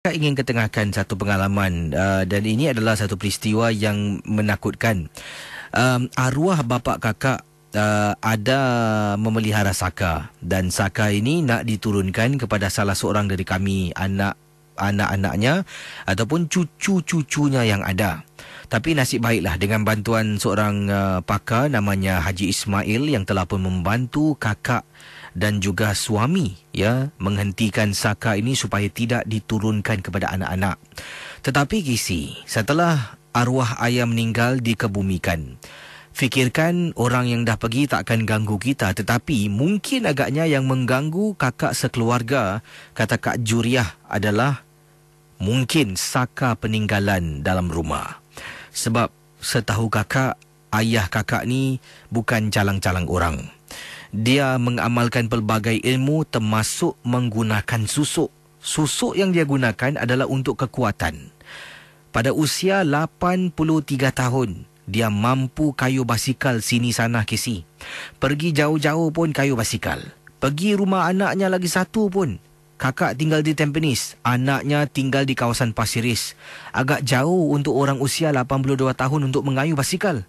Saya ingin ketengahkan satu pengalaman uh, dan ini adalah satu peristiwa yang menakutkan. Um, arwah bapa kakak uh, ada memelihara Saka dan Saka ini nak diturunkan kepada salah seorang dari kami anak anak-anaknya ataupun cucu-cucunya yang ada. Tapi nasib baiklah dengan bantuan seorang uh, pakar namanya Haji Ismail yang telah pun membantu kakak dan juga suami ya menghentikan saka ini supaya tidak diturunkan kepada anak-anak. Tetapi Gisi, setelah arwah ayah meninggal dikebumikan, Fikirkan orang yang dah pergi takkan ganggu kita tetapi mungkin agaknya yang mengganggu kakak sekeluarga kata Kak Juriah adalah mungkin saka peninggalan dalam rumah. Sebab setahu kakak, ayah kakak ni bukan calang-calang orang dia mengamalkan pelbagai ilmu termasuk menggunakan susuk. Susuk yang dia gunakan adalah untuk kekuatan. Pada usia 83 tahun, dia mampu kayu basikal sini sana kisi. Pergi jauh-jauh pun kayu basikal. Pergi rumah anaknya lagi satu pun. Kakak tinggal di Tampines, anaknya tinggal di kawasan Pasir Ris. Agak jauh untuk orang usia 82 tahun untuk mengayuh basikal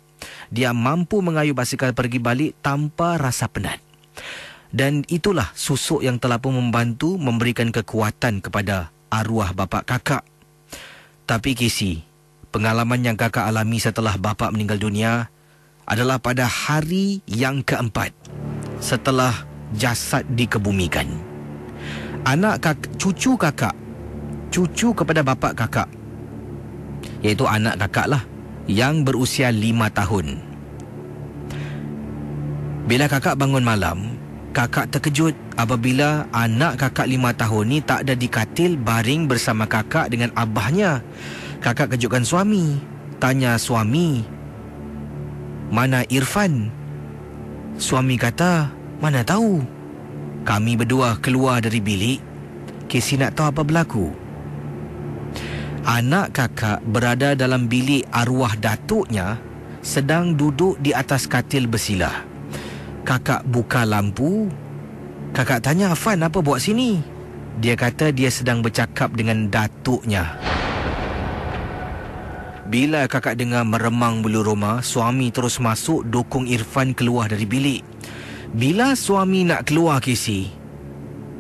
dia mampu mengayuh basikal pergi balik tanpa rasa penat. Dan itulah susuk yang telah pun membantu memberikan kekuatan kepada arwah bapa kakak. Tapi Kisi, pengalaman yang kakak alami setelah bapa meninggal dunia adalah pada hari yang keempat setelah jasad dikebumikan. Anak kak, cucu kakak, cucu kepada bapa kakak, yaitu anak kakak lah, yang berusia lima tahun. Bila kakak bangun malam, kakak terkejut apabila anak kakak lima tahun ni tak ada di katil baring bersama kakak dengan abahnya. Kakak kejutkan suami. Tanya suami, mana Irfan? Suami kata, mana tahu? Kami berdua keluar dari bilik. Casey nak tahu apa berlaku anak kakak berada dalam bilik arwah datuknya sedang duduk di atas katil bersilah. Kakak buka lampu. Kakak tanya Afan apa buat sini? Dia kata dia sedang bercakap dengan datuknya. Bila kakak dengar meremang bulu rumah, suami terus masuk dukung Irfan keluar dari bilik. Bila suami nak keluar Casey,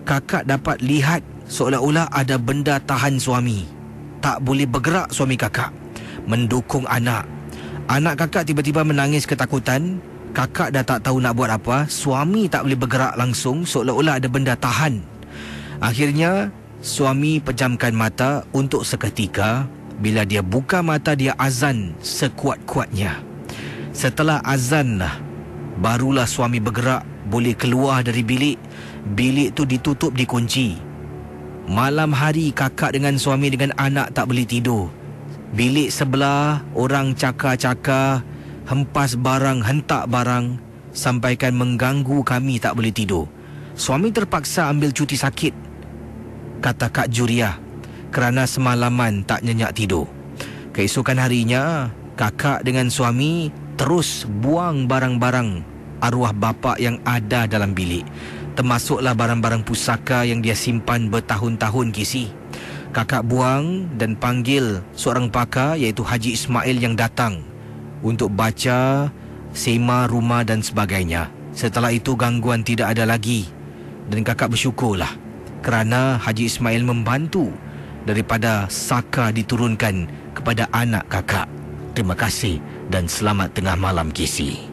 kakak dapat lihat seolah-olah ada benda tahan suami tak boleh bergerak suami kakak mendukung anak. Anak kakak tiba-tiba menangis ketakutan. Kakak dah tak tahu nak buat apa. Suami tak boleh bergerak langsung seolah-olah ada benda tahan. Akhirnya suami pejamkan mata untuk seketika. Bila dia buka mata dia azan sekuat-kuatnya. Setelah azan lah barulah suami bergerak boleh keluar dari bilik. Bilik tu ditutup dikunci. Malam hari kakak dengan suami dengan anak tak boleh tidur. Bilik sebelah orang cakar-cakar, hempas barang, hentak barang sampaikan mengganggu kami tak boleh tidur. Suami terpaksa ambil cuti sakit. Kata Kak Juriah kerana semalaman tak nyenyak tidur. Keesokan harinya, kakak dengan suami terus buang barang-barang arwah bapa yang ada dalam bilik termasuklah barang-barang pusaka yang dia simpan bertahun-tahun kisi. Kakak buang dan panggil seorang pakar iaitu Haji Ismail yang datang untuk baca sema rumah dan sebagainya. Setelah itu gangguan tidak ada lagi dan kakak bersyukurlah kerana Haji Ismail membantu daripada saka diturunkan kepada anak kakak. Terima kasih dan selamat tengah malam kisi.